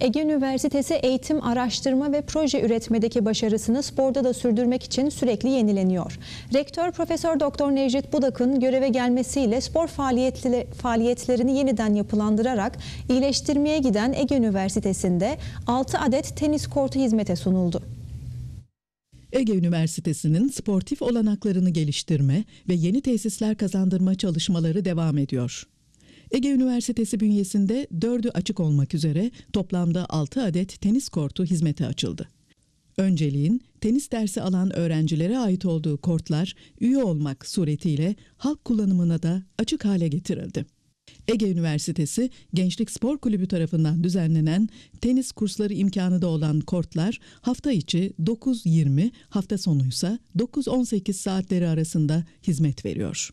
Ege Üniversitesi eğitim, araştırma ve proje üretmedeki başarısını sporda da sürdürmek için sürekli yenileniyor. Rektör Profesör Doktor Necdet Budak'ın göreve gelmesiyle spor faaliyetlerini yeniden yapılandırarak iyileştirmeye giden Ege Üniversitesi'nde 6 adet tenis kortu hizmete sunuldu. Ege Üniversitesi'nin sportif olanaklarını geliştirme ve yeni tesisler kazandırma çalışmaları devam ediyor. Ege Üniversitesi bünyesinde dördü açık olmak üzere toplamda 6 adet tenis kortu hizmete açıldı. Önceliğin tenis dersi alan öğrencilere ait olduğu kortlar üye olmak suretiyle halk kullanımına da açık hale getirildi. Ege Üniversitesi Gençlik Spor Kulübü tarafından düzenlenen tenis kursları imkanı da olan kortlar hafta içi 9-20, hafta sonuysa 9-18 saatleri arasında hizmet veriyor.